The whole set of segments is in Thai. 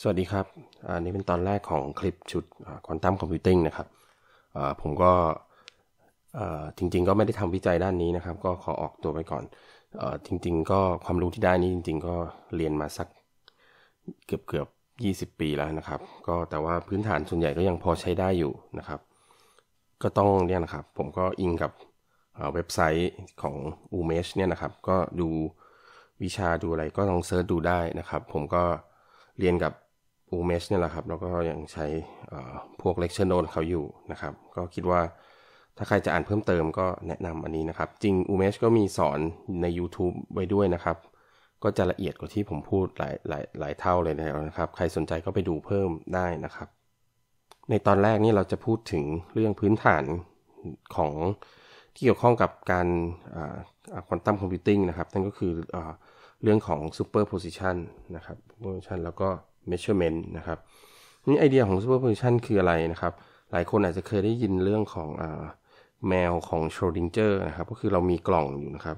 สวัสดีครับอันนี้เป็นตอนแรกของคลิปชุดควอนตัมคอมพิวติ้งนะครับ ผมก็จริงๆ ก็ไม่ได้ทำวิจัยด้านนี้นะครับ ก็ขอออกตัวไปก่อน จริง ๆ ก็ความรู้ที่ได้นี้จริงๆ ก็เรียนมาสักเกือบเกือบ 20 ปีแล้วนะครับ ก็แต่ว่าพื้นฐานส่วนใหญ่ก็ยังพอใช้ได้อยู่นะครับ ก็ต้องเนี่ยนะครับ ผมก็อิงกับเว็บไซต์ของ u m e s h เนี่ยนะครับ ก็ดูวิชาดูอะไรก็ลองเซิร์ชดูได้นะครับ ผมก็เรียนกับอูเมชเนี่ยแหละครับแล้วก็ยังใช้พวกเลคเชอร์โนนเขาอยู่นะครับ ก็คิดว่าถ้าใครจะอ่านเพิ่มเติมก็แนะนำอันนี้นะครับ จริงอูเมชก็มีสอนใน YouTube ไว้ด้วยนะครับ ก็จะละเอียดกว่าที่ผมพูดหลายหลายหลายเท่าเลยนะครับ ใครสนใจก็ไปดูเพิ่มได้นะครับ ในตอนแรกนี่เราจะพูดถึงเรื่องพื้นฐานของที่เกี่ยวข้องกับการควอนตัมคอมพิวติ้งนะครับนั่นก็คืออเรื่องของ superposition นะครับ superposition แล้วก็ measurement นะครับ นี่ไอเดียของ superposition คืออะไรนะครับ หลายคนอาจจะเคยได้ยินเรื่องของอแมวของโชดิงเจอร์นะครับ ก็คือเรามีกล่องอยู่นะครับ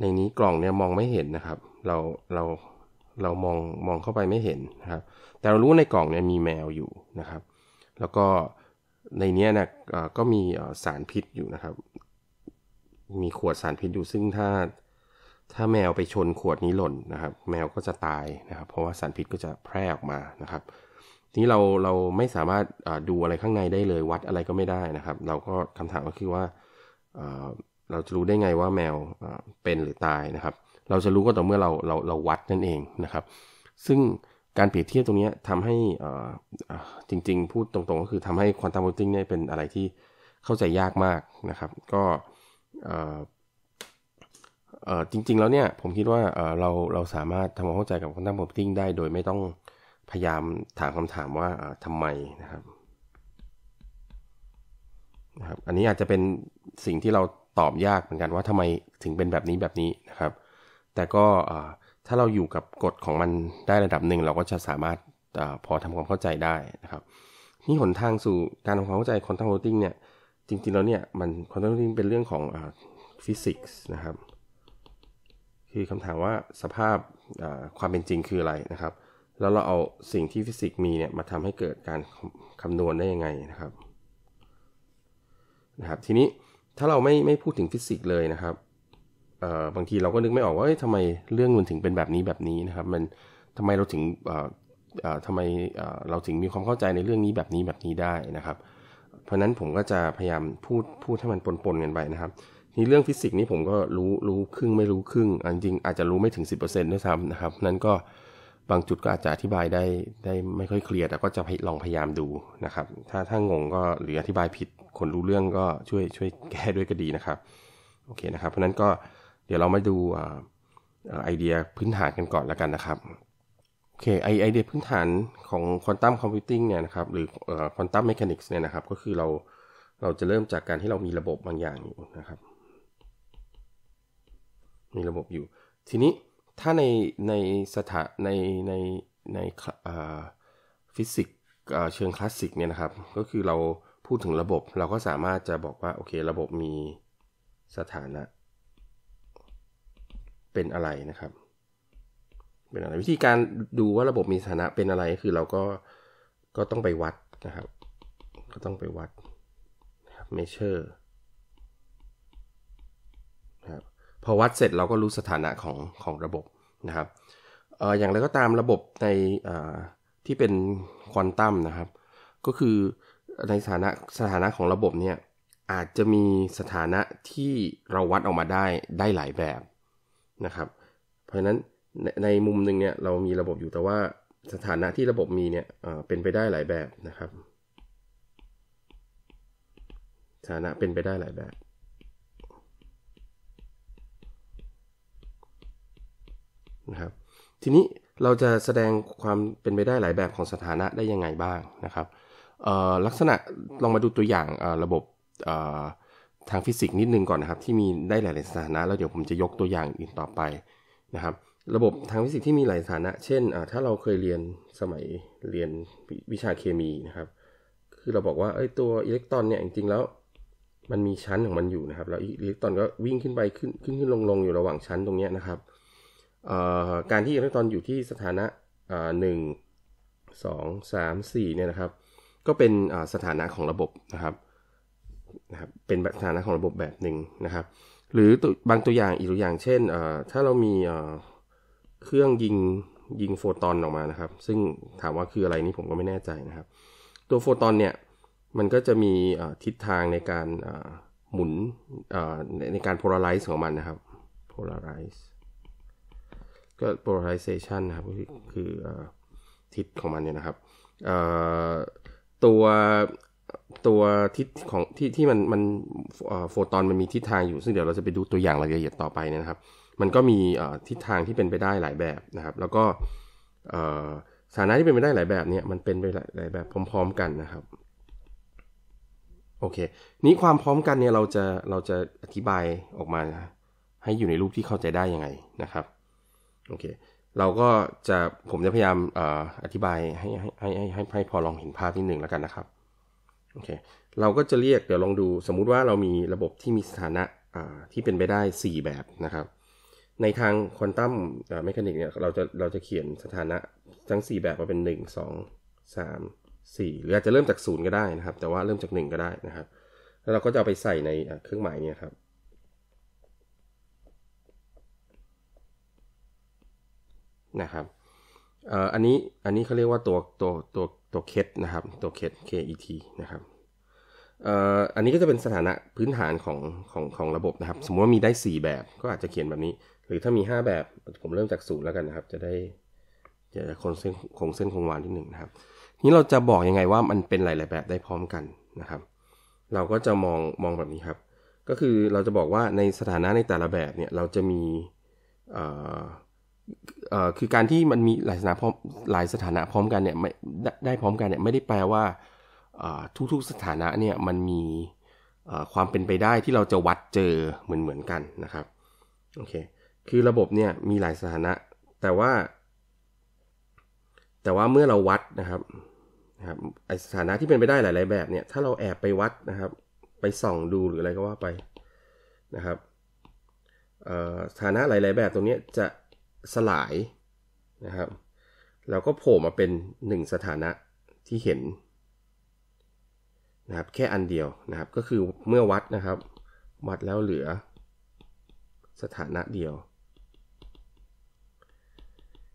ในนี้กล่องเนี่ยมองไม่เห็นนะครับ เราเราเรามองมองเข้าไปไม่เห็นนะครับ แต่เรารู้ในกล่องเนี่ยมีแมวอยู่นะครับ แล้วก็ในนี้เนี่ยก็มีสารพิษอยู่นะครับ มีขวดสารพิษอยู่ซึ่งถ้าถ้าแมวไปชนขวดนี้หล่นนะครับ แมวก็จะตายนะครับ เพราะว่าสารพิษก็จะแพร่ออกมานะครับ ทีนี้เราเราไม่สามารถดูอะไรข้างในได้เลยวัดอะไรก็ไม่ได้นะครับ เราก็คำถามก็คือว่าเราจะรู้ได้ไงว่าแมวเป็นหรือตายนะครับ เราจะรู้ก็ต่อเมื่อเราเราเราวัดนั่นเองนะครับ ซึ่งการเปรียบเทียบตรงนี้ทำให้จริง ๆ พูดตรงๆ ก็คือทำให้ควอนตัมคอมพิวติ้งเนี่ยเป็นอะไรที่เข้าใจยากมากนะครับ ก็จริง ๆแล้วเนี่ยผมคิดว่าเราเราสามารถทำความเข้าใจกับคอนต t u m ม o m ิ้งได้โดยไม่ต้องพยายามถามคำถามว่าทำไมนะครับ นะครับ อันนี้อาจจะเป็นสิ่งที่เราตอบยากเหมือนกันว่าทำไมถึงเป็นแบบนี้แบบนี้นะครับ แต่ก็ถ้าเราอยู่กับกฎของมันได้ระดับหนึ่ง เราก็จะสามารถอพอทำความเข้าใจได้นะครับ นี่หนทางสู่การทำความเข้าใจคอนทัมโพติ้งเนี่ย จริง ๆแล้วเนี่ยมันคอนทัมโพติ้งเป็นเรื่องของฟิสิกส์นะครับคือคำถามว่าสภาพความเป็นจริงคืออะไรนะครับ แล้วเราเอาสิ่งที่ฟิสิกส์มีเนี่ย มาทำให้เกิดการคำนวณได้ยังไงนะครับนะครับ ทีนี้ถ้าเราไม่ไม่พูดถึงฟิสิกส์เลยนะครับบางทีเราก็นึกไม่ออกว่าทำไมเรื่องมันถึงเป็นแบบนี้แบบนี้นะครับ มันทำไมเราถึงทำไมเราถึงมีความเข้าใจในเรื่องนี้แบบนี้แบบนี้ได้นะครับ เพราะนั้นผมก็จะพยายามพูดพูดให้มันปนๆกันไปนะครับนี่เรื่องฟิสิกส์นี่ผมก็รู้รู้ครึ่งไม่รู้ครึ่งอันจริงอาจจะรู้ไม่ถึง10%ด้วยซ้ำนะครับนั้นก็บางจุดก็อาจจะอธิบายได้ได้ไม่ค่อยเคลียร์แต่ก็จะลองพยายามดูนะครับ ถ้าถ้างงก็หรืออธิบายผิดคนรู้เรื่องก็ช่วยช่วยแก้ด้วยก็ดีนะครับโอเคนะครับเพราะนั้นก็เดี๋ยวเรามาดูไอเดียพื้นฐานกันก่อนแล้วกันนะครับโอเคไอไอเดียพื้นฐานของควอนตัมคอมพิวติ้งเนี่ยนะครับ หรือควอนตัมเมคานิกส์เนี่ยนะครับ ก็คือเราเราจะเริ่มจากการที่เรามีระบบบางอย่างอยู่นะครับมีระบบอยู่ ทีนี้ถ้าในในสถาในในในฟิสิกส์เชิงคลาสสิกเนี่ยนะครับก็คือเราพูดถึงระบบ เราก็สามารถจะบอกว่าโอเคระบบมีสถานะเป็นอะไรนะครับเป็นอะไรวิธีการดูว่าระบบมีสถานะเป็นอะไรคือเราก็ก็ต้องไปวัดนะครับ ก็ต้องไปวัดนะครับ measure พอวัดเสร็จเราก็รู้สถานะของของระบบนะครับอออย่างไรก็ตามระบบในที่เป็นควอนตัมนะครับก็คือในสถานะสถานะของระบบเนี่ยอาจจะมีสถานะที่เราวัดออกมาได้ได้หลายแบบนะครับ เพราะฉะนั้นในในมุมหนึ่งเนี่ยเรามีระบบอยู่แต่ว่าสถานะที่ระบบมีเนี่ยเป็นไปได้หลายแบบนะครับสถานะเป็นไปได้หลายแบบะครับทีนี้เราจะแสดงความเป็นไปได้หลายแบบของสถานะได้ยังไงบ้างนะครับลักษณะลองมาดูตัวอย่างระบบทางฟิสิกส์นิดนึงก่อนนะครับ ที่มีได้หลายสถานะแล้วเดี๋ยวผมจะยกตัวอย่างอื่นต่อไปนะครับ ระบบทางฟิสิกส์ที่มีหลายสถานะ เช่นถ้าเราเคยเรียนสมัยเรียนวิชาเคมีนะครับ คือเราบอกว่าอ้ตัวอิเล็กตรอนเนี่ยจริงๆแล้วมันมีชั้นของมันอยู่นะครับแล้วอิเล็กตรอนก็วิ่งขึ้นไปขึ้นขึ้นขึ้นลงลงอยู่ระหว่างชั้นตรงนี้นะครับการที่อิเล็กตรอนอยู่ที่สถานะหนึ่งสองสามสี่เนี่ยนะครับก็เป็นสถานะของระบบนะครับนะครับเป็นสถานะของระบบแบบหนึ่งนะครับ หรือบางตัวอย่างอีกตัวอย่างเช่น ถ้าเรามีเครื่องยิงยิงโฟตอนออกมานะครับ ซึ่งถามว่าคืออะไรนี่ผมก็ไม่แน่ใจนะครับ ตัวโฟตอนเนี่ย มันก็จะมีทิศทางในการหมุนในการโพลาไรซ์ของมันนะครับโพลาไรซ์ก็ polarization นะครับคือทิศของมันเนี่ยนะครับตัวตัวทิศของที่ที่มันมันโฟตอนมันมีทิศทางอยู่ซึ่งเดี๋ยวเราจะไปดูตัวอย่างรายละเอียดต่อไปนะครับ มันก็มีทิศทางที่เป็นไปได้หลายแบบนะครับ แล้วก็สถานะที่เป็นไปได้หลายแบบเนี่ยมันเป็นไป หลายแบบพร้อม ๆ กันนะครับ โอเค นี้ความพร้อมกันเนี่ยเราจะเราจะอธิบายออกมา ให้อยู่ในรูปที่เข้าใจได้ยังไงนะครับโอเค เราก็จะผมจะพยายามออธิบายให้ให้ให้ให้ให้พอลองเห็นภาพนิดหนึ่งแล้วกันนะครับโอเค เราก็จะเรียกเดี๋ยวลองดูสมมุติว่าเรามีระบบที่มีสถานะที่เป็นไปได้ 4 แบบนะครับ ในทางควอนตัมเมคานิกเนี่ยเราจะเราจะเขียนสถานะทั้ง 4 แบบมาเป็น 1 2 3 4 หรืออาจจะเริ่มจาก 0 ก็ได้นะครับ แต่ว่าเริ่มจาก 1 ก็ได้นะครับ แล้วเราก็จะเอาไปใส่ในเครื่องหมายเนี่ยครับนะครับอันนี้ อันนี้เขาเรียกว่าตัว ตัว ตัว ตัวเคสนะครับ ตัวเคส KET นะครับอันนี้ก็จะเป็นสถานะพื้นฐานของ ของ ของระบบนะครับ สมมติว่ามีได้ 4แบบ ก็อาจจะเขียนแบบนี้ หรือถ้ามี 5 แบบ ผมเริ่มจากศูนย์แล้วกันนะครับ จะได้ จะคงเส้นคงเส้นคงวานที่หนึ่งนะครับนี้เราจะบอกยังไงว่ามันเป็นหลาย ๆ แบบได้พร้อมกันนะครับ เราก็จะมอง มองแบบนี้ครับ ก็คือเราจะบอกว่าในสถานะในแต่ละแบบเนี่ย เราจะมีคือการที่มันมีหลายสถานะพร้อมหลายสถานะพร้อมกันเนี่ย ไม่ได้พร้อมกันเนี่ยไม่ได้แปลว่า ทุกๆสถานะเนี่ยมันมีความเป็นไปได้ที่เราจะวัดเจอเหมือนเหมือนกันนะครับโอเคคือระบบเนี่ยมีหลายสถานะ แต่ว่า แต่ว่าเมื่อเราวัดนะครับนะครับไอสถานะที่เป็นไปได้หลาย ๆแบบเนี่ยถ้าเราแอบไปวัดนะครับ ไปส่องดูหรืออะไรก็ว่าไปนะครับ สถานะหลาย ๆแบบตรงนี้จะสลายนะครับ แล้วก็โผล่มาเป็น1สถานะที่เห็นนะครับ แค่อันเดียวนะครับก็คือเมื่อวัดนะครับวัดแล้วเหลือสถานะเดียว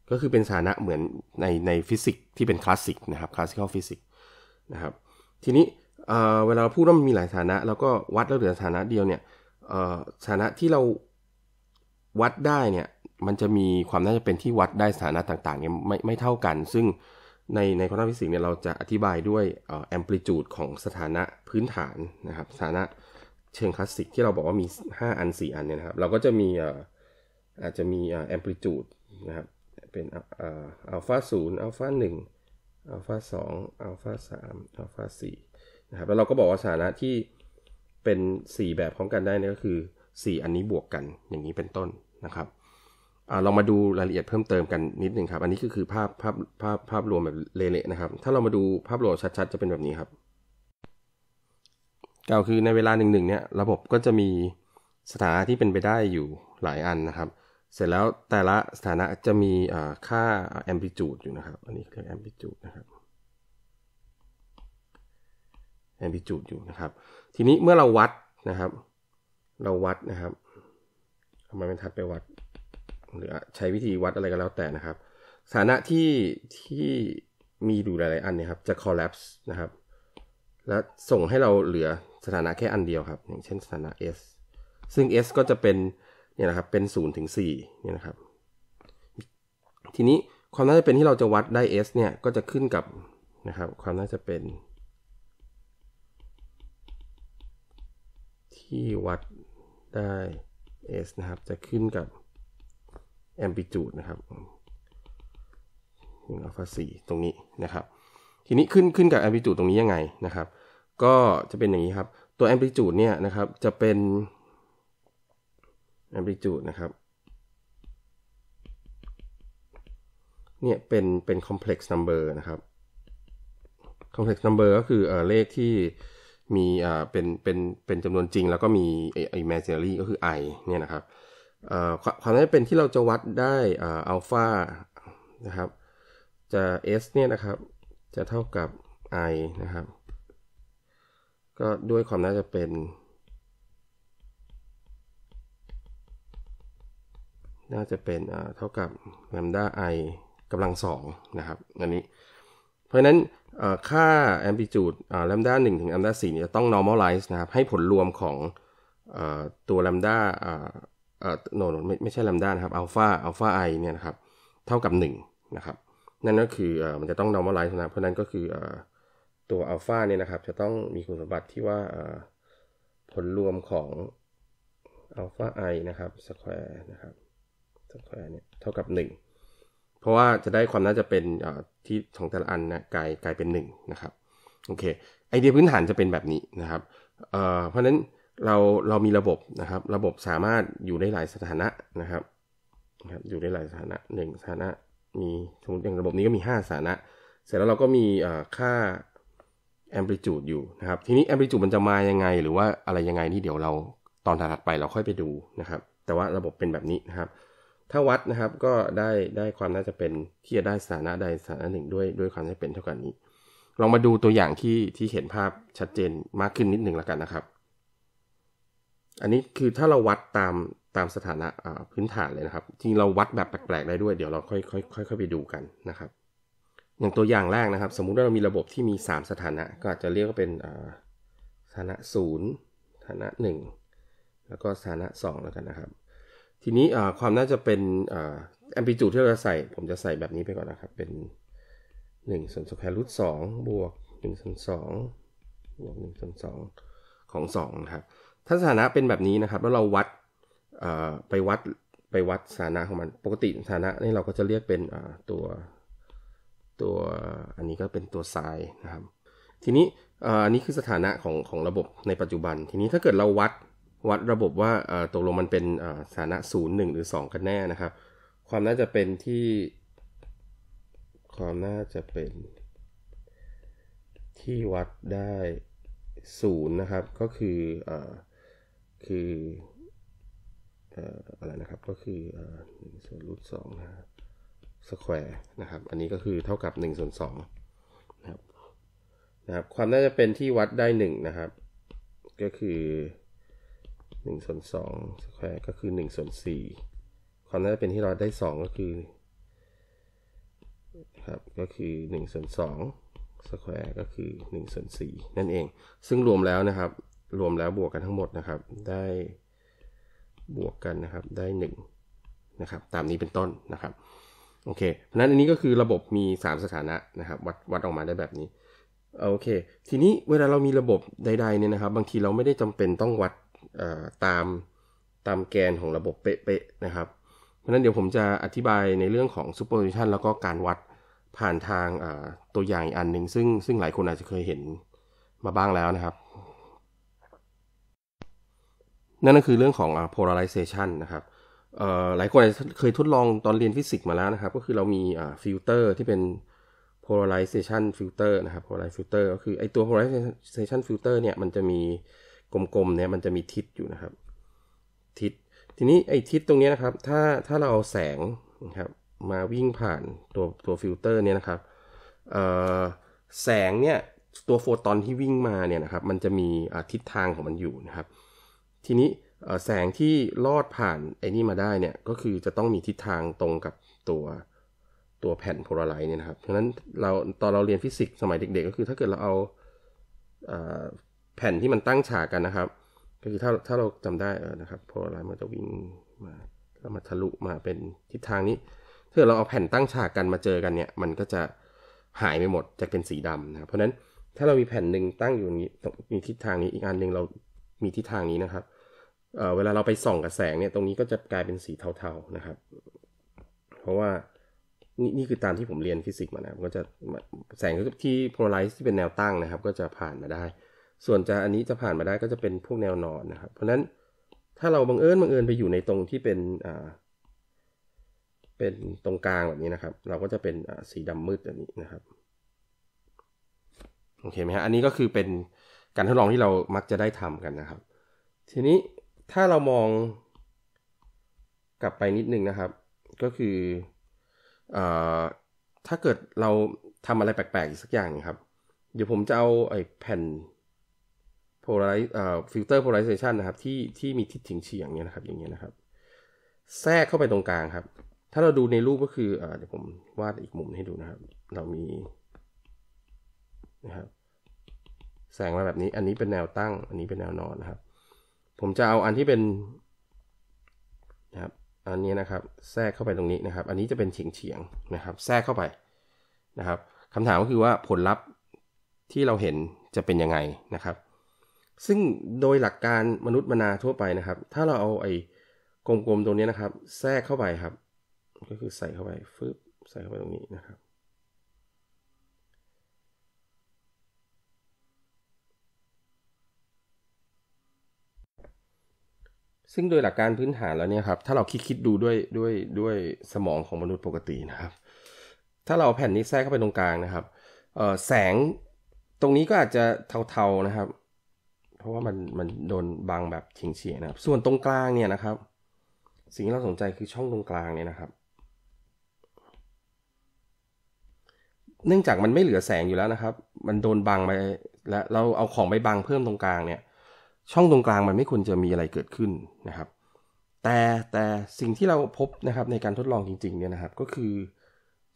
ก็คือเป็นสถานะเหมือนในในฟิสิกส์ที่เป็นคลาสสิกนะครับคลาสสิคอลฟิสิกส์นะครับทีนี้เวลาพูดว่านมีหลายสถานะ แล้วก็วัดแล้วเหลือสถานะเดียวเนี่ยสถานะที่เราวัดได้เนี่ยมันจะมีความน่าจะเป็นที่วัดได้สถานะต่างๆเนี่ยไม่ไม่เท่ากัน ซึ่งในในคณอวิสิกเนี่ยเราจะอธิบายด้วยแอมพลิจูดของสถานะพื้นฐานนะครับสถานะเชิงคลาสสิกที่เราบอกว่ามี 5 อัน 4 อันเนี่ยนะครับเราก็จะมีอาจจะมีแอมพลิจูดนะครับเป็นอัลฟาศูนย์อัลฟาหนึ่งอัลฟาสองอัลฟาสามอัลฟาสี่นะครับแล้วเราก็บอกว่าสถานะที่เป็น 4 แบบพร้อมกันได้นี่ก็คือ 4 อันนี้บวกกันอย่างนี้เป็นต้นนะครับเรามาดูรายละเอียดเพิ่มเติมกันนิดนึงครับ อันนี้ก็คือภาพภาพภาพภาพรวมแบบเละๆนะครับ ถ้าเรามาดูภาพรวมชัดๆ จะเป็นแบบนี้ครับ ก็คือในเวลาหนึ่งๆเนี่ยระบบก็จะมีสถานะที่เป็นไปได้อยู่หลายอันนะครับ เสร็จแล้วแต่ละสถานะจะมีค่าแอมพลิจูดอยู่นะครับ อันนี้เรียกมพลิจูดนะครับ แอมพลิจูดอยู่นะครับ ทีนี้เมื่อเราวัดนะครับ เราวัดนะครับทำไมมันทัดไปวัดหรือใช้วิธีวัดอะไรก็แล้วแต่นะครับสถานะที่ที่มีอยู่หลายๆอันเนี่ยครับจะ collapse นะครับและส่งให้เราเหลือสถานะแค่อันเดียวครับอย่างเช่นสถานะ s ซึ่ง s ก็จะเป็นเนี่ยนะครับเป็น 0 ถึง 4 เนี่ยนะครับทีนี้ความน่าจะเป็นที่เราจะวัดได้ s เนี่ยก็จะขึ้นกับนะครับ ความน่าจะเป็น ที่วัดได้ s นะครับจะขึ้นกับ amplitude นะครับัลฟาสี่ตรงนี้นะครับ ทีนี้ขึ้นขึ้นกับ amplitude ตรงนี้ยังไงนะครับ ก็จะเป็นอย่างนี้ครับ ตัว amplitude เนี่ยนะครับจะเป็น amplitude นะครับ เนี่ยเป็นเป็น complex number นะครับ complex number ก็คือเลขที่มีเป็นเป็นเป็นจำนวนจริง แล้วก็มี imaginary ก็คือ i เนี่ยนะครับความน่าจะเป็นที่เราจะวัดได้อัลฟานะครับ จะ s เนี่ยนะครับ จะเท่ากับ i นะครับ ก็ด้วยความน่าจะเป็น น่าจะเป็นเท่ากับแลมด้า i กำลังสองนะครับอันนี้เพราะนั้นค่า amplitude แลมด้าหนึ่งถึงแลมด้าสี่จะต้อง normalize นะครับ ให้ผลรวมของตัวแลมด้าเอ่อโนนไม่ไม่ใช่ลัมดานะครับ อัลฟา อัลฟาไอเนี่ยนะครับ เท่ากับ 1นะครับ นั่นก็คือเอ่อมันจะต้อง n o ม m ลไลซ์นะเพราะนั้นก็คือเอ่อตัวอัลฟาเนี่ยนะครับจะต้องมีคุณสมบัติที่ว่าเอ่อผลรวมของอัลฟาไอนะครับสแควร์นะครับสแควร์เนี่ยเท่ากับ 1 เพราะว่าจะได้ความน่าจะเป็นที่ของแต่ละอันนะกลายกลายเป็น1นะครับโอเคไอเดียพื้นฐานจะเป็นแบบนี้นะครับเพราะฉะนั้นเราเรามีระบบนะครับ ระบบสามารถอยู่ได้หลายสถานะนะครับนะครับ อยู่ได้หลายสถานะหนึ่งสถานะมีสมมติอย่างระบบนี้ก็มี5สถานะ เสร็จแล้วเราก็มีค่าแอมพลิจูดอยู่นะครับ ทีนี้แอมพลิจูดมันจะมายังไง หรือว่าอะไรยังไงนี่เดี๋ยวเราตอนถัดไปเราค่อยไปดูนะครับ แต่ว่าระบบเป็นแบบนี้นะครับ ถ้าวัดนะครับก็ได้ได้ความน่าจะเป็นที่จะได้สถานะใดสถานะหนึ่งด้วยด้วยความน่าจะเป็นเท่ากันนี้ ลองมาดูตัวอย่างที่ที่เห็นภาพชัดเจนมากขึ้นนิดหนึ่งแล้วกันนะครับอันนี้คือถ้าเราวัดตามตามสถานะพื้นฐานเลยนะครับจริงเราวัดแบบแปลกๆได้ด้วย เดี๋ยวเราค่อยๆค่อยๆไปดูกันนะครับอย่างตัวอย่างแรกนะครับ สมมุติว่าเรามีระบบที่มี 3 สถานะ ก็อาจจะเรียกว่าเป็นสถานะ0สถานะ1แล้วก็สถานะ2แล้วกันนะครับ ทีนี้ความน่าจะเป็นแอมพลิจูดที่เราจะใส่ ผมจะใส่แบบนี้ไปก่อนนะครับ เป็น1ส่วนสแควร์รูทสองบวก1ส่วน2บวก1ส่วน2ของ2นะครับถ้าสถานะเป็นแบบนี้นะครับ แล้วเราวัดไปวัดไปวัดสถานะของมันปกติสถานะนี่เราก็จะเรียกเป็นตัวตัวอันนี้ก็เป็นตัวไซน์นะครับ ทีนี้อันนี้คือสถานะของของระบบในปัจจุบันทีนี้ถ้าเกิดเราวัดวัดระบบว่าตกลงมันเป็นสถานะ0 1หรือ 2 กันแน่นะครับ ความน่าจะเป็นที่ความน่าจะเป็น ที่วัดได้0นะครับ ก็คืออคืออะไรนะครับก็คือหนึ่งส่วนรูทสองนะสแควร์นะครับอันนี้ก็คือเท่ากับ1ส่วน2นะครับนะครับความน่าจะเป็นที่วัดได้ 1 นะครับ ก็คือ1ส่วน2สแควร์ก็คือ1ส่วน4ความน่าจะเป็นที่เราได้ 2 ก็คือครับก็คือ1ส่วน2สแควร์ก็คือ1ส่วน4นั่นเอง ซึ่งรวมแล้วนะครับรวมแล้วบวกกันทั้งหมดนะครับ ได้ บวกกันนะครับ ได้1นะครับ ตามนี้เป็นต้นนะครับโอเค เพราะนั้นอันนี้ก็คือระบบมี3สถานะนะครับวัดวัดออกมาได้แบบนี้โอเค ทีนี้เวลาเรามีระบบใดๆเนี่ยนะครับ บางทีเราไม่ได้จำเป็นต้องวัดตามตามแกนของระบบเป๊ะๆนะครับ เพราะนั้นเดี๋ยวผมจะอธิบายในเรื่องของ superposition แล้วก็การวัดผ่านทางตัวอย่างอีกอันหนึ่งซึ่งซึ่งหลายคนอาจจะเคยเห็นมาบ้างแล้วนะครับนั่นก็คือเรื่องของ polarization นะครับหลายคนเคยทดลองตอนเรียนฟิสิกส์มาแล้วนะครับ ก็คือเรามีฟิลเตอร์ที่เป็น polarization filter นะครับ p o l a r i z a t i o n filter ก็คือไอตัว polarization filter เนี่ย มันจะมีกลมๆ เนี่ย มันจะมีทิศอยู่นะครับ ทิศ ทีนี้ไอทิศตรงนี้นะครับ ถ้าถ้าเราเอาแสงนะครับ มาวิ่งผ่านตัวตัวฟิลเตอร์เนี่ยนะครับ แสงเนี่ย ตัวโฟตอนที่วิ่งมาเนี่ยนะครับ มันจะมีทิศทางของมันอยู่นะครับทีนี้แสงที่ลอดผ่าน ไอ้นี่มาได้เนี่ย ก็คือจะต้องมีทิศทางตรงกับตัวตัวแผ่นโพลาไรด์เนี่ยนะครับเพรฉะนั้นเราตอนเราเรียนฟิสิกส์สมัยเด็กๆ ก็คือถ้าเกิดเราเอาแผ่นที่มันตั้งฉากกันนะครับ ก็คือถ้าถ้าเราจำได้นะครับโพลาไรด์มันจะวิ่งมาแล้วมาทะลุมาเป็นทิศทางนี้ ถ้าเราเอาแผ่นตั้งฉากกันมาเจอกันเนี่ย มันก็จะหายไปหมดจะเป็นสีดำนะครับเพราะฉะนั้นถ้าเรามีแผ่นหนึ่งตั้งอยู่อย่างนี้มีทิศทางนี้อีกอันหนึ่งเรามีทิศทางนี้นะครับเเวลาเราไปส่องกับแสงเนี่ยตรงนี้ก็จะกลายเป็นสีเทาๆนะครับ เพราะว่านี่นี่คือตามที่ผมเรียนฟิสิกส์มานะก็จะแสงที่โพลาริสที่เป็นแนวตั้งนะครับ ก็จะผ่านมาได้ ส่วนจะอันนี้จะผ่านมาได้ก็จะเป็นพวกแนวนอนนะครับ เพราะฉะนั้นถ้าเราบังเอิญบังเอิญไปอยู่ในตรงที่เป็นอ่าเป็นตรงกลางแบบนี้นะครับ เราก็จะเป็นสีดำมืดแบบนี้นะครับโอเคไหมฮะอันนี้ก็คือเป็นการทดลองที่เรามักจะได้ทำกันนะครับ ทีนี้ถ้าเรามองกลับไปนิดนึงนะครับ ก็คืออถ้าเกิดเราทำอะไรแปลกๆอีกสักอย่างครับ เดี๋ยวผมจะเอาไอ้แผ่นโพลาริเอ่อฟิลเตอร์โพลาริเซชันนะครับ ที่ที่มีทิศถึงเฉียงเนี่ยนะครับ อย่างเงี้ยนะครับ แทรกเข้าไปตรงกลางครับ ถ้าเราดูในรูปก็คืออเดี๋ยวผมวาดอีกมุมให้ดูนะครับ เรามีนะครับแสงมาแบบนี้ อันนี้เป็นแนวตั้ง อันนี้เป็นแนวนอนนะครับ ผมจะเอาอันที่เป็นนะครับ อันนี้นะครับ แทรกเข้าไปตรงนี้นะครับ อันนี้จะเป็นเฉียงเฉียงนะครับ แทรกเข้าไปนะครับคำถามก็คือว่าผลลัพธ์ที่เราเห็นจะเป็นยังไงนะครับ ซึ่งโดยหลักการมนุษย์มนาทั่วไปนะครับ ถ้าเราเอาไอ้กลมๆตรงนี้นะครับ แทรกเข้าไปครับ ก็คือใส่เข้าไป ฟึบใส่เข้าไปตรงนี้นะครับซึ่งโดยหลักการพื้นฐานแล้วเนี่ยครับ ถ้าเราคิดคิดดูด้วยด้วยด้วยสมองของมนุษย์ปกตินะครับ ถ้าเราแผ่นนี้แทรกเข้าไปตรงกลางนะครับแสงตรงนี้ก็อาจจะเทาๆนะครับ เพราะว่ามันมันโดนบังแบบเฉียงๆนะครับ ส่วนตรงกลางเนี่ยนะครับ สิ่งที่เราสนใจคือช่องตรงกลางเนี่ยนะครับ เนื่องจากมันไม่เหลือแสงอยู่แล้วนะครับ มันโดนบังไปแล้วเราเอาของไปบังเพิ่มตรงกลางเนี่ยช่องตรงกลางมันไม่ควรจะมีอะไรเกิดขึ้นนะครับ แต่แต่สิ่งที่เราพบนะครับ ในการทดลองจริงๆเนี่ยนะครับ ก็คือ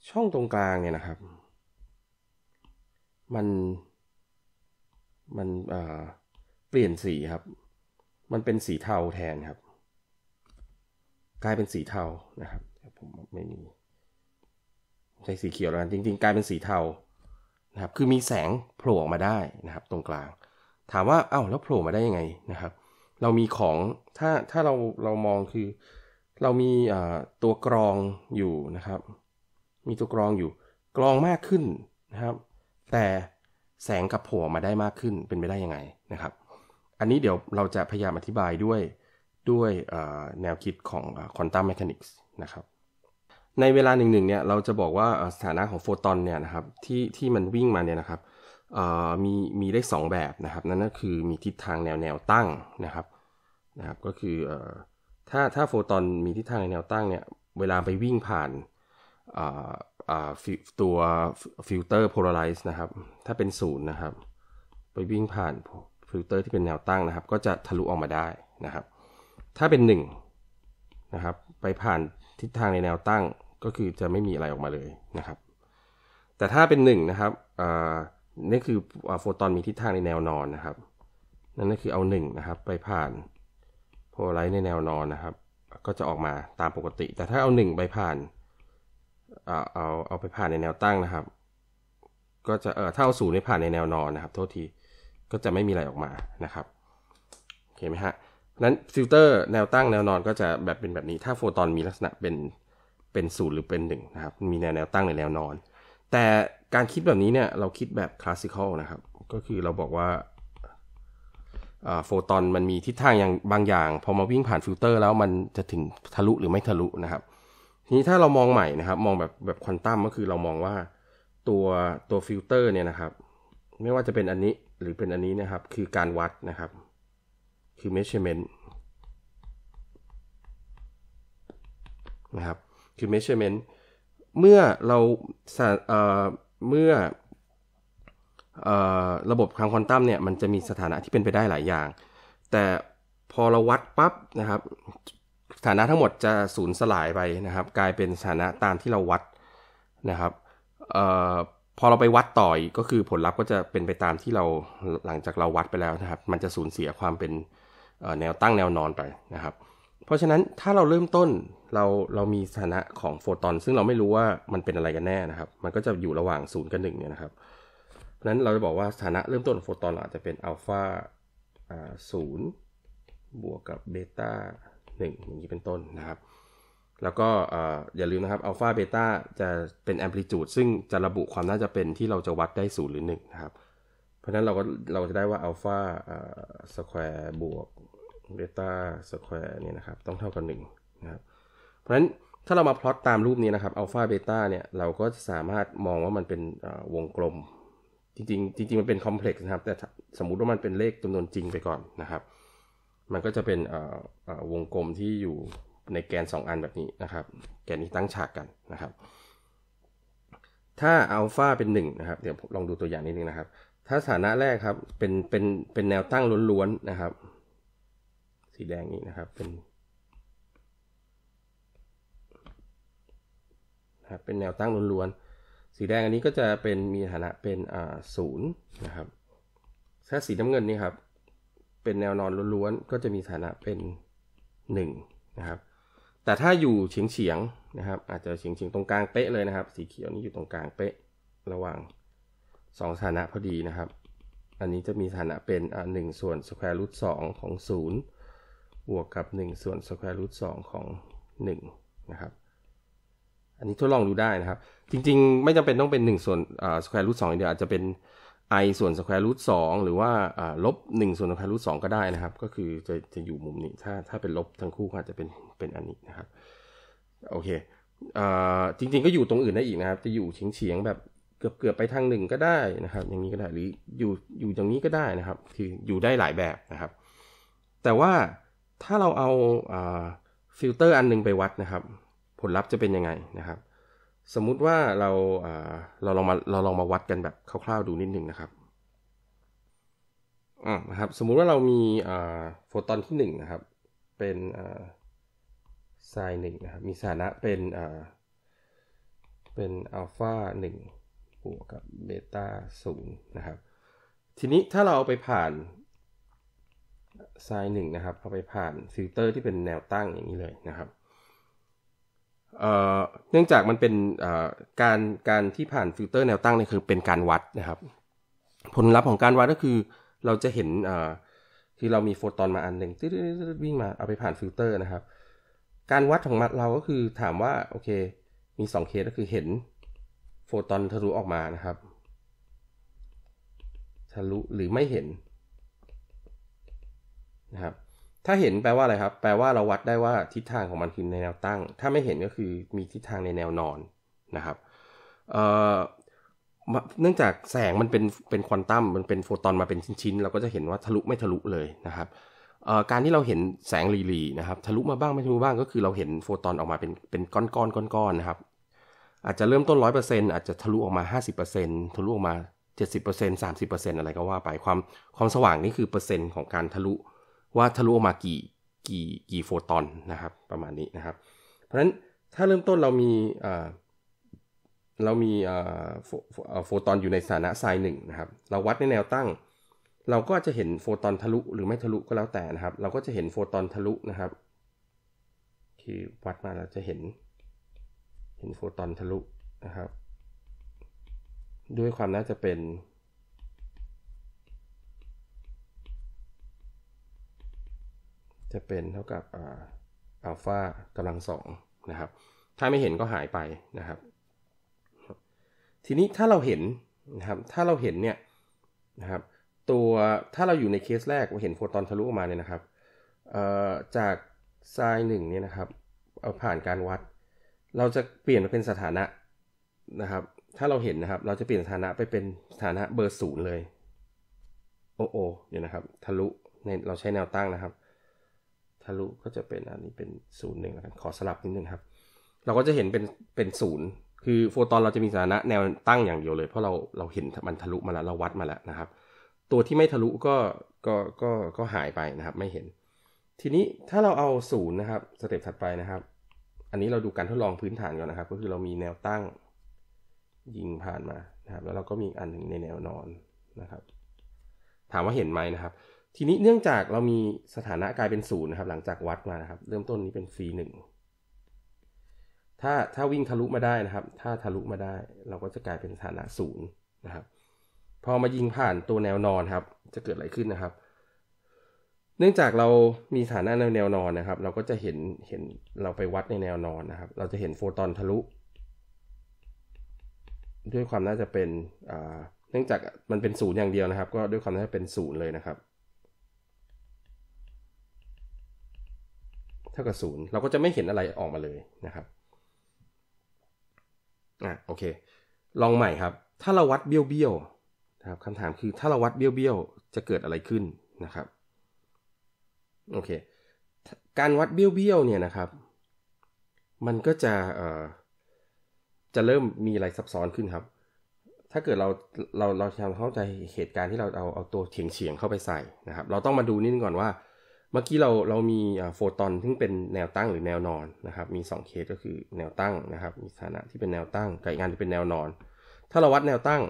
ช่องตรงกลางเนี่ยนะครับ มันมันเอ่อเปลี่ยนสีครับ มันเป็นสีเทาแทนครับ กลายเป็นสีเทานะครับผมไม่มีใช้สีเขียวแล้วกันจริง ๆ กลายเป็นสีเทานะครับ คือมีแสงโผล่ออกมาได้นะครับ ตรงกลางถามว่า เอา้าแล้วโผล่มาได้ยังไงนะครับ เรามีของถ้าถ้าเราเรามองคือเรามีตัวกรองอยู่นะครับ มีตัวกรองอยู่กรองมากขึ้นนะครับ แต่แสงกับโผล่มาได้มากขึ้นเป็นไปได้ยังไงนะครับ อันนี้เดี๋ยวเราจะพยายามอธิบายด้วยด้วยแนวคิดของควอนตัมแมชชีนิกส์นะครับในเวลาหนึ่งๆเนี่ยเราจะบอกว่าสถานะของโฟตอนเนี่ยนะครับที่ที่มันวิ่งมาเนี่ยนะครับมีมีได้2แบบนะครับ นั่นก็คือมีทิศทางแนวแนวตั้งนะครับนะครับก็คือถ้าถ้าโฟตอนมีทิศทางในแนวตั้งเนี่ยเวลาไปวิ่งผ่านตัวฟิลเตอร์โพลาไรซ์นะครับ ถ้าเป็นศูนย์นะครับ ไปวิ่งผ่านฟิลเตอร์ที่เป็นแนวตั้งนะครับ ก็จะทะลุออกมาได้นะครับ ถ้าเป็น1นนะครับ ไปผ่านทิศทางในแนวตั้งก็คือจะไม่มีอะไรออกมาเลยนะครับ แต่ถ้าเป็น1นะครับนี่คือโฟตอนมีทิศทางในแนวนอนนะครับ นั่นก็คือเอาหนึ่งนะครับไปผ่านโพลาไรในแนวนอนนะครับ ก็จะออกมาตามปกติ แต่ถ้าเอาหนึ่งไปผ่าน เอาเอาเอาไปผ่านในแนวตั้งนะครับ ก็จะเออถ้าเอาศูนย์ไปผ่านในแนวนอนนะครับ โทษทีก็จะไม่มีอะไรออกมานะครับโอเคไหมฮะนั้นฟิลเตอร์แนวตั้งแนวนอน ก็จะแบบเป็นแบบนี้ ถ้าโฟตอนมีลักษณะเป็นเป็นศูนย์หรือเป็นหนึ่งนะครับ มีแนวแนวตั้งในแนวนอน แต่การคิดแบบนี้เนี่ย เราคิดแบบคลาสสิคอลนะครับ ก็คือเราบอกว่าโฟตอนมันมีทิศทางอย่างบางอย่างพอมาวิ่งผ่านฟิลเตอร์แล้วมันจะถึงทะลุหรือไม่ทะลุนะครับ ทีนี้ถ้าเรามองใหม่นะครับ มองแบบแบบควอนตัมก็คือเรามองว่าตัวตัวฟิลเตอร์เนี่ยนะครับ ไม่ว่าจะเป็นอันนี้หรือเป็นอันนี้นะครับคือการวัดนะครับคือ measurement นะครับคือ measurement เมื่อเราเมื่อระบบควางควอนตัมเนี่ยมันจะมีสถานะที่เป็นไปได้หลายอย่าง แต่พอเราวัดปั๊บนะครับสถานะทั้งหมดจะสูญสลายไปนะครับ กลายเป็นสถานะตามที่เราวัดนะครับออพอเราไปวัดต่อยก็คือผลลัพธ์ก็จะเป็นไปตามที่เราหลังจากเราวัดไปแล้วนะครับ มันจะสูญเสียความเป็นแนวตั้งแนวนอนไปนะครับเพราะฉะนั้นถ้าเราเริ่มต้นเราเรามีสถานะของโฟตอน ซึ่งเราไม่รู้ว่ามันเป็นอะไรกันแน่นะครับ มันก็จะอยู่ระหว่าง 0 กับ 1 เนี่ยนะครับนั้นเราจะบอกว่าสถานะเริ่มต้นของโฟตอนอาจจะเป็นอัลฟาศูนย์บวกกับเบต้าหนึ่งอย่างนี้เป็นต้นนะครับ แล้วก็อย่าลืมนะครับอัลฟาเบต้าจะเป็นแอมพลิจูดซึ่งจะระบุความน่าจะเป็นที่เราจะวัดได้ศูนย์หรือหนึ่งนะครับเพราะนั้นเราก็เราจะได้ว่าอัลฟาสแควร์บวกเดต้าสแควร์เนี่ยนะครับ ต้องเท่ากับ1นะครับเพราะฉะนั้นถ้าเรามาพลอตตามรูปนี้นะครับอัลฟาเบต้าเนี่ยเราก็สามารถมองว่ามันเป็นวงกลม จริงจริงมันเป็นคอมเพล็กซ์นะครับ แต่สมมุติว่ามันเป็นเลขจำนวนจริงไปก่อนนะครับ มันก็จะเป็นวงกลมที่อยู่ในแกน2 อันแบบนี้นะครับ แกนนี้ตั้งฉากกันนะครับ ถ้าอัลฟาเป็น1นะครับ เดี๋ยวลองดูตัวอย่างนิดนึงนะครับ ถ้าสถานะแรกครับ เป็นเป็นเป็นแนวตั้งล้วนๆนะครับสีแดงนี้นะครับเป็นนะครับเป็นแนวตั้งล้วนๆสีแดงอันนี้ก็จะเป็นมีฐานะเป็นอ่าศูนย์นะครับถ้าสีน้ำเงินนี่ครับ เป็นแนวนอนล้วนๆก็จะมีฐานะเป็น1นะครับ แต่ถ้าอยู่เฉียงเฉียงนะครับ อาจจะเฉียงเฉียงตรงกลางเป๊ะเลยนะครับ สีเขียวนี้อยู่ตรงกลางเป๊ะระหว่าง 2สถานะพอดีนะครับ อันนี้จะมีฐานะเป็นหนึ่งส่วนสแควร์รูทสองของ์บวกกับ 1 ส่วนสแควร์รูทสของ1นะครับอันนี้ทดลองดูได้นะครับ จริง ๆ ไม่จำเป็นต้องเป็น1ส่วนสแควร์รูทสอย่างเดียว อาจจะเป็น i ส่วนสแควร์รูทสหรือว่าลบหส่วนสแควร์รูทสก็ได้นะครับ ก็คือจะจะอยู่มุมนี้ถ้าถ้าเป็นลบทั้งคู่อาจจะเป็นเป็นอันนี้นะครับโอเคอจริง ๆก็อยู่ตรงอื่นได้อีกนะครับ จะอยู่เฉียงงแบบเกือบเกือบไปทางหนึ่งก็ได้นะครับอย่างนี้ก็ได้หรืออยู่อยู่อย่างนี้ก็ได้นะครับ คืออยู่ได้หลายแบบนะครับ แต่ว่าถ้าเราเอาฟิลเตอร์อันนึงไปวัดนะครับ ผลลัพธ์จะเป็นยังไงนะครับ สมมุติว่าเราเราลองมาเราลองมาวัดกันแบบคร่าวๆดูนิดนึงนะครับอ่านะครับ สมมุติว่าเรามีโฟตอนที่ 1 นะครับ เป็นไซน์หนึ่งนะครับ มีสถานะเป็นเป็นอัลฟาหนึ่งบวกกับเบต้าศูนย์นะครับ ทีนี้ถ้าเราเอาไปผ่านไซน์หนึ่งนะครับเข้าไปผ่านฟิลเตอร์ที่เป็นแนวตั้งอย่างนี้เลยนะครับ เนื่องจากมันเป็นการการที่ผ่านฟิลเตอร์แนวตั้งนี่คือเป็นการวัดนะครับ ผลลัพธ์ของการวัดก็คือเราจะเห็นคือเรามีโฟตอนมาอันหนึ่งวิ่งมาเอาไปผ่านฟิลเตอร์นะครับ การวัดของมัดเราก็คือถามว่าโอเคมี2เคสก็คือเห็นโฟตอนทะลุออกมานะครับทะลุหรือไม่เห็นนะครับถ้าเห็นแปลว่าอะไรครับ แปลว่าเราวัดได้ว่าทิศทางของมันคือในแนวตั้ง ถ้าไม่เห็นก็คือมีทิศทางในแนวนอนนะครับเนื่องจากแสงมันเป็นเป็นควอนตัม มันเป็นโฟตอนมาเป็นชิ้นๆ เราก็จะเห็นว่าทะลุไม่ทะลุเลยนะครับ การที่เราเห็นแสงรีรีนะครับทะลุมาบ้างไม่ทะลุบ้างก็คือเราเห็นโฟตอนออกมาเป็นเป็นก้อนก้อนก้อนๆนนะครับ อาจจะเริ่มต้นร้อยเปอร์เซ็นต์อาจจะทะลุออกมาห้าสิบเปอร์เซ็นต์ทะลุออกมาเจ็ดสิบเปอร์เซ็นต์สามสิบเปอร์เซ็นต์อะไรก็ว่าไป ความความสว่างนี่คือเปอร์เซ็นต์ของการทะลุว่าทะลุออกมากี่กี่กี่โฟตอนนะครับ ประมาณนี้นะครับ เพราะฉะนั้นถ้าเริ่มต้นเรามีเรามีโฟตอนอยู่ในสถานะไซน์หนึ่งนะครับ เราวัดในแนวตั้ง เราก็จะเห็นโฟตอนทะลุหรือไม่ทะลุก็แล้วแต่นะครับ เราก็จะเห็นโฟตอนทะลุนะครับคือวัดมาเราจะเห็นเห็นโฟตอนทะลุนะครับ ด้วยความน่าจะเป็นจะเป็นเท่ากับอัลฟากำลังสองนะครับถ้าไม่เห็นก็หายไปนะครับ ทีนี้ถ้าเราเห็นนะครับถ้าเราเห็นเนี่ยนะครับตัวถ้าเราอยู่ในเคสแรกเราเห็นโฟตอนทะลุออกมาเนี่ยนะครับจากไซน์หนึ่งเนี่ยนะครับ เอาผ่านการวัด เราจะเปลี่ยนเป็นสถานะนะครับ ถ้าเราเห็นนะครับ เราจะเปลี่ยนสถานะไปเป็นสถานะเบอร์ศูนย์เลยโอโอเดี๋ยวนะครับทะลุในเราใช้แนวตั้งนะครับทะลุก็จะเป็นอันนี้เป็นศูนย์หนึ่งแล้วกันขอสลับนิดนึงครับ เราก็จะเห็นเป็นเป็นศูนย์คือ โฟตอนเราจะมีสถานะแนวตั้งอย่างเดียวเลยเพราะเราเราเห็นมันทะลุมาแล้วเราวัดมาแล้วนะครับ ตัวที่ไม่ทะลุก็ก็ก็ก็หายไปนะครับ ไม่เห็น ทีนี้ถ้าเราเอาศูนย์นะครับสเต็ปถัดไปนะครับ อันนี้เราดูการทดลองพื้นฐานก่อนนะครับ ก็คือเรามีแนวตั้งยิงผ่านมานะครับ แล้วเราก็มีอันหนึ่งในแนวนอนนะครับ ถามว่าเห็นไหมนะครับทีนี้เนื่องจากเรามีสถานะกลายเป็นศูนย์นะครับ หลังจากวัดมานะครับ เริ่มต้นนี้เป็นฟรีหนึ่งถ้าถ้าวิ่งทะลุมาได้นะครับ ถ้าทะลุมาได้ เราก็จะกลายเป็นสถานะศูนย์นะครับ พอมายิงผ่านตัวแนวนอนครับ จะเกิดอะไรขึ้นนะครับ เนื่องจากเรามีสถานะในแนวนอนนะครับ เราก็จะเห็นเห็นเราไปวัดในแนวนอนนะครับ เราจะเห็นโฟตอนทะลุ ด้วยความน่าจะเป็นเนื่องจากมันเป็นศูนย์อย่างเดียวนะครับ ก็ด้วยความน่าจะเป็นศูนย์เลยนะครับเท่ากับศูนย์เราก็จะไม่เห็นอะไรออกมาเลยนะครับ อ่ะโอเค ลองใหม่ครับ ถ้าเราวัดเบี้ยวเบี้ยวนะครับคำถามคือถ้าเราวัดเบี้ยวเบี้ยวจะเกิดอะไรขึ้นนะครับ โอเคการวัดเบี้ยวเบี้ยวเนี่ยนะครับ มันก็จะเอ่อจะเริ่มมีอะไรซับซ้อนขึ้นครับ ถ้าเกิดเราเราเราทำเข้าใจเหตุการณ์ที่เราเอาเอาตัวเฉียงเฉียงเข้าไปใส่นะครับ เราต้องมาดูนิดนึงก่อนว่าเมื่อกี้เราเรามีโฟตอนซึ่งเป็นแนวตั้งหรือแนวนอนนะครับ มี2เคสก็คือแนวตั้งนะครับ มีสถานะที่เป็นแนวตั้งกับอีกงานที่เป็นแนวนอน ถ้าเราวัดแนวตั้ง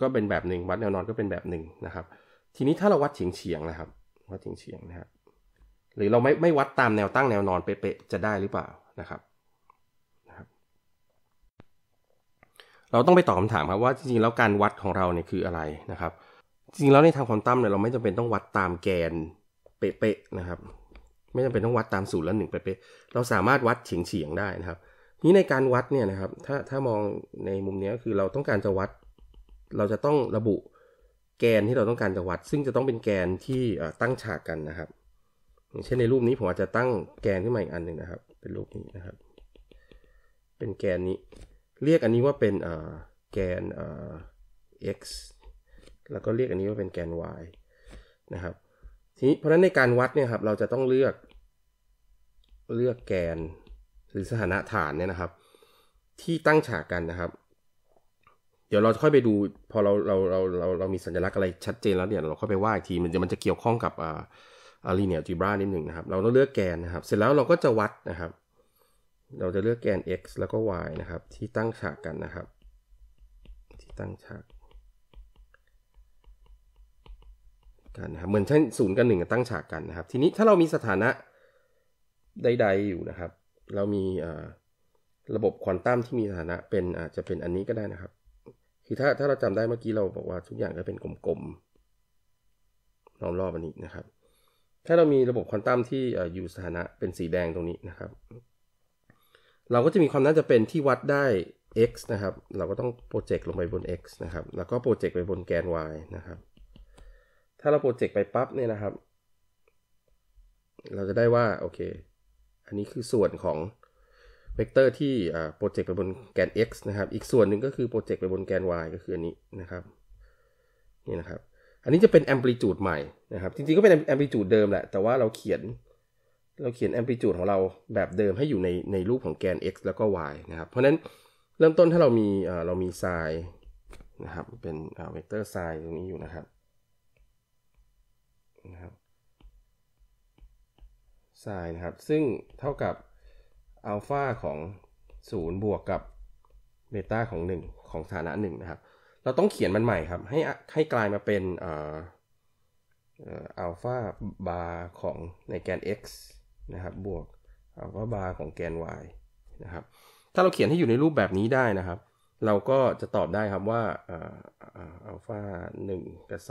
ก็เป็นแบบหนึ่งวัดแนวนอนก็เป็นแบบหนึ่งนะครับ ทีนี้ถ้าเราวัดเฉียงเฉียงนะครับ วัดเฉียงเฉียงนะครับหรือเราไม่ไม่วัดตามแนวตั้งแนวนอนเป๊ะๆจะได้หรือเปล่านะครับนะครับ เราต้องไปตอบคำถามครับว่าจริงๆแล้วการวัดของเราเนี่ยคืออะไรนะครับ จริงๆแล้วในทางควอนตัมเนี่ยเราไม่จำเป็นต้องวัดตามแกนเป๊ะๆ นะครับ ไม่จำเป็นต้องวัดตามศูนย์ละหนึ่งเป๊ะๆเราสามารถวัดเฉียงๆได้นะครับ นี้ในการวัดเนี่ยนะครับ ถ้าถ้ามองในมุมนี้คือเราต้องการจะวัด เราจะต้องระบุแกนที่เราต้องการจะวัด ซึ่งจะต้องเป็นแกนที่ตั้งฉากกันนะครับเช่นในรูปนี้ผมอาจจะตั้งแกนขึ้นมาอีกอันหนึ่งนะครับ เป็นรูปนี้นะครับ เป็นแกนนี้ เรียกอันนี้ว่าเป็นแกน x แล้วก็เรียกอันนี้ว่าเป็นแกน y นะครับทีนี้เพราะฉะนั้นในการวัดเนี่ยครับเราจะต้องเลือกเลือกแกน หรือสถานะฐานเนี่ยนะครับ ที่ตั้งฉากกันนะครับ เดี๋ยวเราค่อยไปดูพอเราเราเราเราเรามีสัญลักษณ์อะไรชัดเจนแล้วเนี่ยเราค่อยไปว่าอีกที มันจะมันจะเกี่ยวข้องกับอ่าอารีเนียจีบรานิดหนึ่งนะครับเราต้องเลือกแกนนะครับ เสร็จแล้วเราก็จะวัดนะครับ เราจะเลือกแกน x แล้วก็ y นะครับ ที่ตั้งฉากกันนะครับ ที่ตั้งฉากกันนะครับเหมือนเช่นศูนย์กับหนึ่งตั้งฉากกันนะครับ ทีนี้ถ้าเรามีสถานะใด ๆอยู่นะครับ เรามีระบบควอนตัมที่มีสถานะเป็นอาจจะเป็นอันนี้ก็ได้นะครับคือถ้าถ้าเราจำได้เมื่อกี้เราบอกว่าทุกอย่างก็เป็นกลมๆล้อมรอบอันนี้นะครับ ถ้าเรามีระบบควอนตัมที่อยู่สถานะเป็นสีแดงตรงนี้นะครับ เราก็จะมีความน่าจะเป็นที่วัดได้ x นะครับ เราก็ต้องโปรเจกต์ลงไปบน x นะครับ แล้วก็โปรเจกต์ไปบนแกน y นะครับถ้าเราโปรเจกต์ไปปั๊บเนี่ยนะครับ เราจะได้ว่าโอเคอันนี้คือส่วนของเวกเตอร์ที่โปรเจกต์ไปบนแกน x นะครับ อีกส่วนหนึ่งก็คือโปรเจกต์ไปบนแกน y ก็คืออันนี้นะครับนี่นะครับอันนี้จะเป็นแอมพลิจูดใหม่นะครับจริงๆ ก็เป็นแอมพลิจูดเดิมแหละแต่ว่าเราเขียนเราเขียนแอมพลิจูดของเราแบบเดิมให้อยู่ในในรูปของแกน x แล้วก็ y นะครับ เพราะนั้นเริ่มต้นถ้าเรามีเรามีไซน์นะครับเป็นเวกเตอร์ไซน์ตรงนี้อยู่นะครับนะครับไซน์นะครับซึ่งเท่ากับอัลฟาของ 0 บวกกับเบต้าของ 1 ของสานะ1นะครับเราต้องเขียนมันใหม่ครับ ให้ให้กลายมาเป็นอัลฟาบาร์ของในแกน x นะครับบวกอัลฟาบาร์ของแกน y นะครับ ถ้าเราเขียนให้อยู่ในรูปแบบนี้ได้นะครับ เราก็จะตอบได้ครับว่าอัลฟา1กับ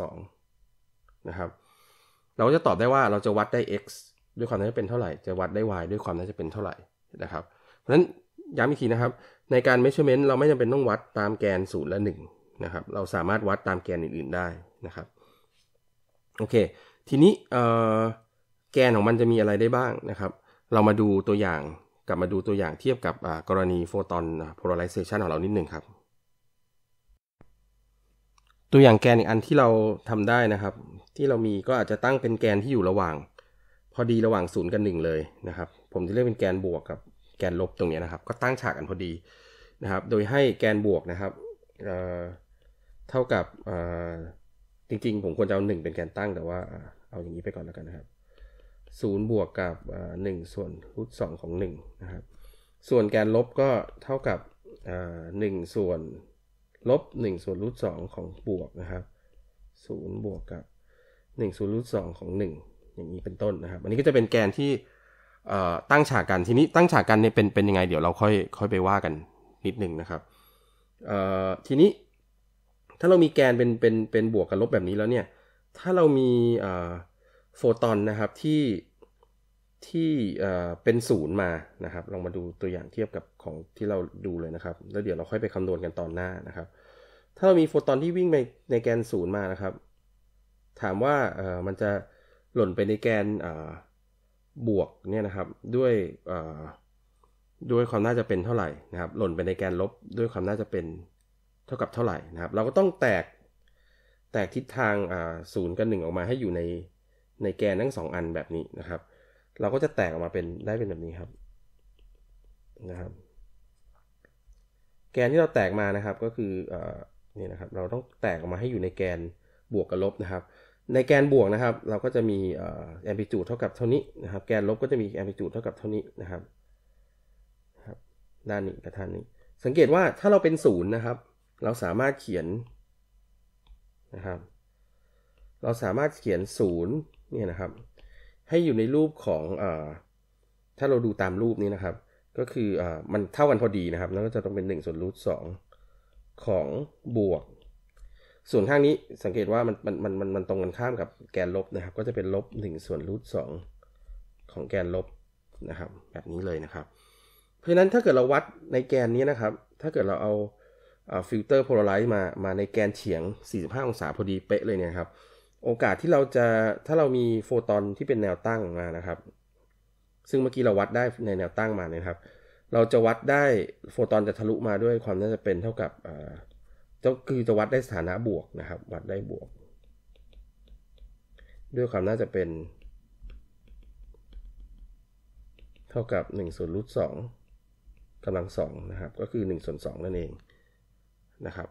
2 นะครับเราก็จะตอบได้ว่าเราจะวัดได้ x ด้วยความน่าจะเป็นเท่าไหร่ จะวัดได้ y ด้วยความน่าจะเป็นเท่าไหร่นะครับ เพราะฉะนั้นย้ำอีกทีนะครับ ในการ measurement เราไม่จำเป็นต้องวัดตามแกน 0 และ1นะครับ เราสามารถวัดตามแกนอื่น ๆได้นะครับโอเคทีนี้แกนของมันจะมีอะไรได้บ้างนะครับ เรามาดูตัวอย่างกลับมาดูตัวอย่างเทียบกับกรณีโฟตอน polarization ของเรานิดหนึ่งครับตัวอย่างแกนอีกอันที่เราทำได้นะครับ ที่เรามีก็อาจจะตั้งเป็นแกนที่อยู่ระหว่าง พอดีระหว่างศูนย์กับหนึ่งเลยนะครับผมจะเรียกเป็นแกนบวกกับแกนลบตรงนี้นะครับ ก็ตั้งฉากกันพอดีนะครับ โดยให้แกนบวกนะครับเเท่ากับจริงๆผมควรจะเอาหนึ่งเป็นแกนตั้งแต่ว่าเอาอย่างนี้ไปก่อนแล้วกันนะครับศูนย์บวกกับหนึ่งส่วนรูทสองของหนึ่งนะครับส่วนแกนลบก็เท่ากับหนึ่งส่วนลบ1ส่วนรูทสองของบวกนะครับ0บวกกับ1ส่วนรูทสองของ1อย่างนี้เป็นต้นนะครับอันนี้ก็จะเป็นแกนที่ตั้งฉากกันทีนี้ตั้งฉากกันเนี่ยเป็นเป็นยังไงเดี๋ยวเราค่อยค่อยไปว่ากัน นิดหนึ่งนะครับ ทีนี้ถ้าเรามีแกนเป็นเป็นเป็นบวกกับลบแบบนี้แล้วเนี่ย ถ้าเรามีโฟตอนนะครับที่ที่เป็นศูนย์มานะครับลองมาดูตัวอย่างเทียบกับของที่เราดูเลยนะครับ แล้วเดี๋ยวเราค่อยไปคำนวณกันตอนหน้านะครับ ถ้าเรามีโฟตอนที่วิ่งไปในแกนศูนย์มานะครับ ถามว่ามันจะหล่นไปในแกนบวกเนี่ยนะครับด้วยด้วยความน่าจะเป็นเท่าไหร่นะครับ หล่นไปในแกนลบด้วยความน่าจะเป็นเท่ากับเท่าไหร่นะครับ เราก็ต้องแตก แตกทิศทางศูนย์กับหนึ่งออกมา ให้อยู่ในในแกนทั้งสองอันแบบนี้นะครับเราก็จะแตกออกมาเป็นได้เป็นแบบนี้ครับนะครับ แกนที่เราแตกมานะครับ ก็คืออนี่นะครับ เราต้องแตกออกมาให้อยู่ในแกนบวกกับลบนะครับ ในแกนบวกนะครับเราก็จะมีแอมพลิจูดเท่ากับเท่านี้นะครับแกนลบก็จะมีแอมพลิจูดเท่ากับเท่านี้นะครับ ครับ ด้านนี้กับด้านนี้ สังเกตว่าถ้าเราเป็นศูนย์นะครับ เราสามารถเขียนนะครับ เราสามารถเขียนศูนย์เนี่ยนะครับให้อยู่ในรูปของอถ้าเราดูตามรูปนี้นะครับ ก็คืออมันเท่ากันพอดีนะครับ แล้วก็จะต้องเป็น1ส่วนรูทสของบวก ส่วนข้างนี้สังเกตว่ามันมันมันมนมันตรงกันข้ามกับแกนลบนะครับ ก็จะเป็นลบ 1ส่วนรูทสของแกนลบนะครับ แบบนี้เลยนะครับ เพราะฉะนั้นถ้าเกิดเราวัดในแกนนี้นะครับ ถ้าเกิดเราเอาฟิลเตอร์โพลาไรซ์มามาในแกนเฉียง 45องศาพอดีเป๊ะเลยเนี่ยครับโอกาสที่เราจะถ้าเรามีโฟตอนที่เป็นแนวตั้งมานะครับ ซึ่งเมื่อกี้เราวัดได้ในแนวตั้งมานะครับ เราจะวัดได้โฟตอนจะทะลุมาด้วยความน่าจะเป็นเท่ากับก็คือจะวัดได้สถานะบวกนะครับ วัดได้บวก ด้วยความน่าจะเป็น เท่ากับ 1 ส่วนรูทสองกำลังสองนะครับ ก็คือ1ส่วน2นั่นเองนะครับ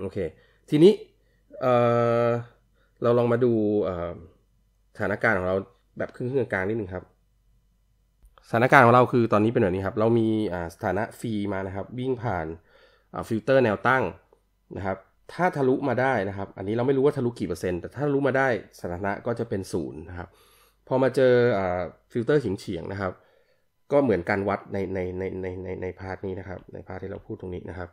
โอเค ทีนี้เออเราลองมาดูสถานการณ์ของเราแบบครึ่งกลางนิดนึงครับ สถานการณ์ของเราคือตอนนี้เป็นแบบนี้ครับ เรามีสถานะฟรีมานะครับวิ่งผ่านฟิลเตอร์แนวตั้งนะครับ ถ้าทะลุมาได้นะครับ อันนี้เราไม่รู้ว่าทะลุกี่เปอร์เซ็นต์แต่ถ้าทะลุมาได้สถานะก็จะเป็นศูนย์นะครับพอมาเจอฟิลเตอร์เฉียงๆนะครับ ก็เหมือนการวัดในในในในในในพาร์ทนี้นะครับ ในพาร์ทที่เราพูดตรงนี้นะครับ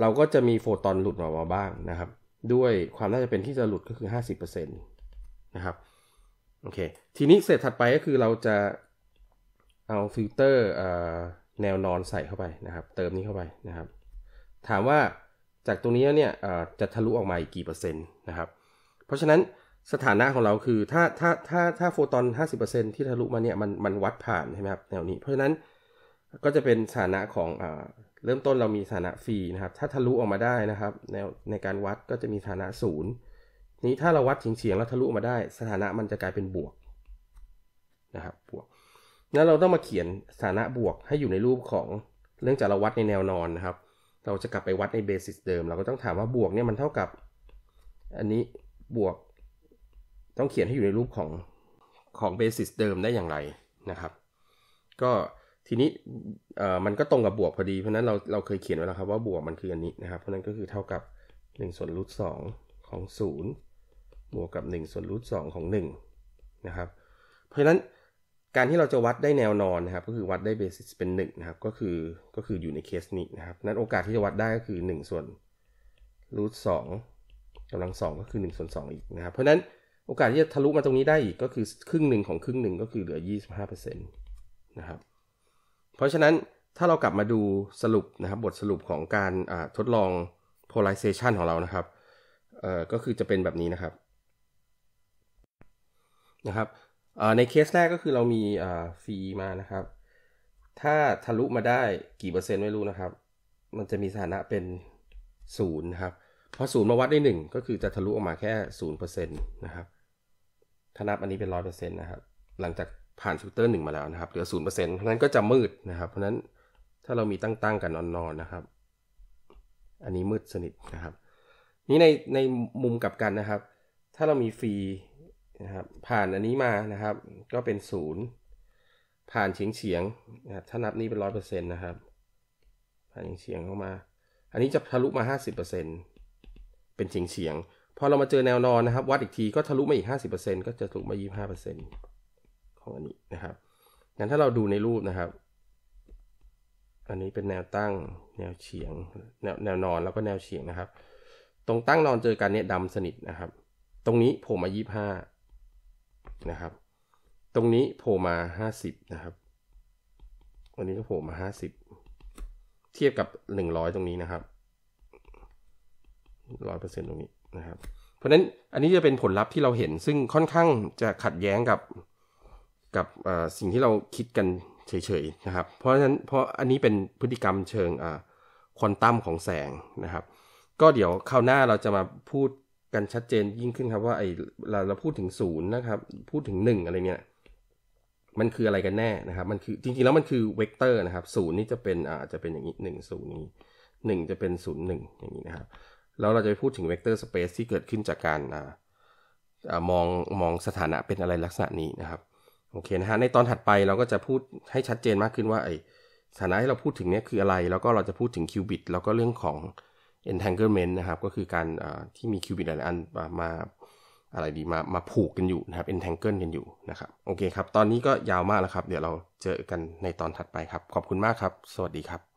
เราก็จะมีโฟตอนหลุดออกมาบ้างนะครับด้วยความน่าจะเป็นที่จะหลุดก็คือ 50%นะครับโอเคทีนี้เสร็จถัดไปก็คือเราจะ เอาฟิลเตอร์แนวนอนใส่เข้าไปนะครับ เติมนี้เข้าไปนะครับ ถามว่าจากตรงนี้เนี่ยจะทะลุออกมาอีกกี่เปอร์เซ็นต์นะครับ เพราะฉะนั้นสถานะของเราคือถ้าถ้าถ้าถ้าโฟตอน50%ที่ทะลุมาเนี่ยมันมันวัดผ่านใช่ไหมครับแนวนี้เพราะฉะนั้นก็จะเป็นสถานะของเริ่มต้นเรามีสถานะฟรีนะครับ ถ้าทะลุออกมาได้นะครับในในการวัดก็จะมีสถานะศูนย์นี้ถ้าเราวัดเฉียงๆแล้วทะลุออกมาได้ สถานะมันจะกลายเป็นบวกนะครับบวกนั้นเราต้องมาเขียนสถานะบวกให้อยู่ในรูปของเรื่องจากเราวัดในแนวนอนนะครับ เราจะกลับไปวัดในเบสิสเดิมเราก็ต้องถามว่าบวกเนี่ยมันเท่ากับ อันนี้บวกต้องเขียนให้อยู่ในรูปของของเบสิสเดิมได้อย่างไรนะครับ ก็ทีนี้มันก็ตรงกับบวกพอดี เพราะนั้นเราเราเคยเขียนไว้แล้วครับว่าบวกมันคืออันนี้นะครับ เพราะนั้นก็คือเท่ากับ 1 ส่วนรูทสของ 0 บวกกับ 1 ส่วนรูทสของ1นะครับ เพราะฉะนั้นการที่เราจะวัดได้แนวนอนนะครับก็คือวัดได้เบสิสเป็น1 นะครับก็คือก็คืออยู่ในเคสนี้นะครับ นั้นโอกาสที่จะวัดได้ก็คือ 1 ส่วนรูทสกำลัง 2 ก็คือ1ส่วน2อีกนะครับ เพราะนั้นโอกาสที่จะทะลุมาตรงนี้ได้อีกก็คือครึ่งหนึ่งของครึ่งหนึ่งก็คือเหลือ25%นะครับเพราะฉะนั้นถ้าเรากลับมาดูสรุปนะครับ บทสรุปของการทดลอง polarization ของเรานะครับก็คือจะเป็นแบบนี้นะครับนะครับในเคสแรกก็คือเรามีฟีมานะครับ ถ้าทะลุมาได้กี่เปอร์เซ็นต์ไม่รู้นะครับ มันจะมีสถานะเป็นศูนย์ครับพอศูนย์มาวัดได้หนึ่ง ก็คือจะทะลุออกมาแค่ศูนย์เปอร์เซ็นต์นะครับถ้านับอันนี้เป็นร้อยเปอร์เซ็นต์นะครับ หลังจากผ่านฟิลเตอร์หนึ่งมาแล้วนะครับ เหลือศูนย์เปอร์เซ็นต์เพราะนั้นก็จะมืดนะครับ เพราะนั้นถ้าเรามีตั้งๆกันนอนๆนะครับ อันนี้มืดสนิทนะครับ นี้ในในมุมกลับกันนะครับ ถ้าเรามีฟรีนะครับ ผ่านอันนี้มานะครับ ก็เป็นศูนย์ ผ่านเฉียงเฉียงนะครับถ้านับนี้เป็นร้อยเปอร์เซ็นต์นะครับ ผ่านเฉียงเฉียงเข้ามา อันนี้จะทะลุมาห้าสิบเปอร์เซ็นต์เป็นเฉียงเฉียงพอเรามาเจอแนวนอนนะครับ วัดอีกทีก็ทะลุมาอีกห้าสิบเปอร์เซ็นต์ก็จะทะลุมายี่ห้าเปอร์เซ็นต์ของอันนี้นะครับงั้นถ้าเราดูในรูปนะครับ อันนี้เป็นแนวตั้งแนวเฉียง แนวแนวนอนแล้วก็แนวเฉียงนะครับ ตรงตั้งนอนเจอกันเนี่ยดำสนิทนะครับ ตรงนี้โผล่มายี่ห้านะครับ ตรงนี้โผล่มาห้าสิบนะครับ วันนี้ก็โผล่มาห้าสิบ เทียบกับหนึ่งร้อยตรงนี้นะครับร้อยเปอร์เซ็นตรงนี้นะครับ เพราะฉะนั้นอันนี้จะเป็นผลลัพธ์ที่เราเห็นซึ่งค่อนข้างจะขัดแย้งกับกับสิ่งที่เราคิดกันเฉยๆ นะครับ เพราะฉะนั้นเพราะอันนี้เป็นพฤติกรรมเชิงควอนตัมของแสงนะครับ ก็เดี๋ยวคราวหน้าเราจะมาพูดกันชัดเจนยิ่งขึ้นครับ ว่าไอเราเราพูดถึงศูนย์นะครับ พูดถึงหนึ่งอะไรเนี่ยมันคืออะไรกันแน่นะครับ มันคือจริงๆแล้ว มันคือเวกเตอร์นะครับศูนย์นี่จะเป็นอาจจะเป็นอย่างนี้หนึ่งศูนย์นี้หนึ่งจะเป็นศูนย์หนึ่งอย่างนี้นะครับแล้วเราจะไปพูดถึงเวกเตอร์สเปซที่เกิดขึ้นจากการอ่ามองมองสถานะเป็นอะไรลักษณะนี้นะครับโอเคนะฮะในตอนถัดไปเราก็จะพูดให้ชัดเจนมากขึ้นว่าไอสถานะที่เราพูดถึงเนี้ยคืออะไร แล้วก็เราจะพูดถึงคิวบิตแล้วก็เรื่องของ entanglement นะครับก็คือการที่มีคิวบิตหลายอันมา อะไรดีมามาผูกกันอยู่นะครับ entangle กันอยู่นะครับโอเคครับตอนนี้ก็ยาวมากแล้วครับ เดี๋ยวเราเจอกันในตอนถัดไปครับ ขอบคุณมากครับ สวัสดีครับ